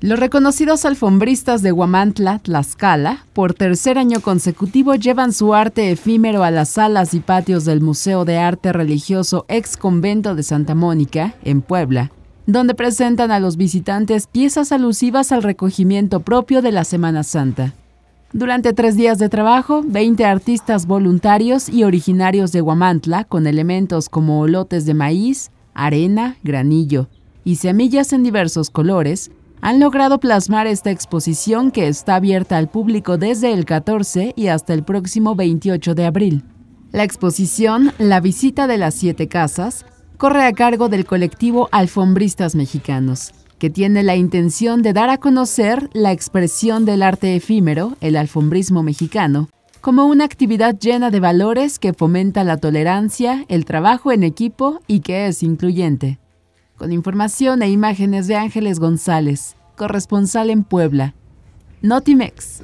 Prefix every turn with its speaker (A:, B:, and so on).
A: Los reconocidos alfombristas de Huamantla, Tlaxcala, por tercer año consecutivo llevan su arte efímero a las salas y patios del Museo de Arte Religioso Ex Convento de Santa Mónica, en Puebla, donde presentan a los visitantes piezas alusivas al recogimiento propio de la Semana Santa. Durante tres días de trabajo, 20 artistas voluntarios y originarios de Huamantla, con elementos como olotes de maíz, arena, granillo y semillas en diversos colores, han logrado plasmar esta exposición que está abierta al público desde el 14 y hasta el próximo 28 de abril. La exposición La visita de las siete casas corre a cargo del colectivo Alfombristas Mexicanos, que tiene la intención de dar a conocer la expresión del arte efímero, el alfombrismo mexicano, como una actividad llena de valores que fomenta la tolerancia, el trabajo en equipo y que es incluyente con información e imágenes de Ángeles González, corresponsal en Puebla. Notimex.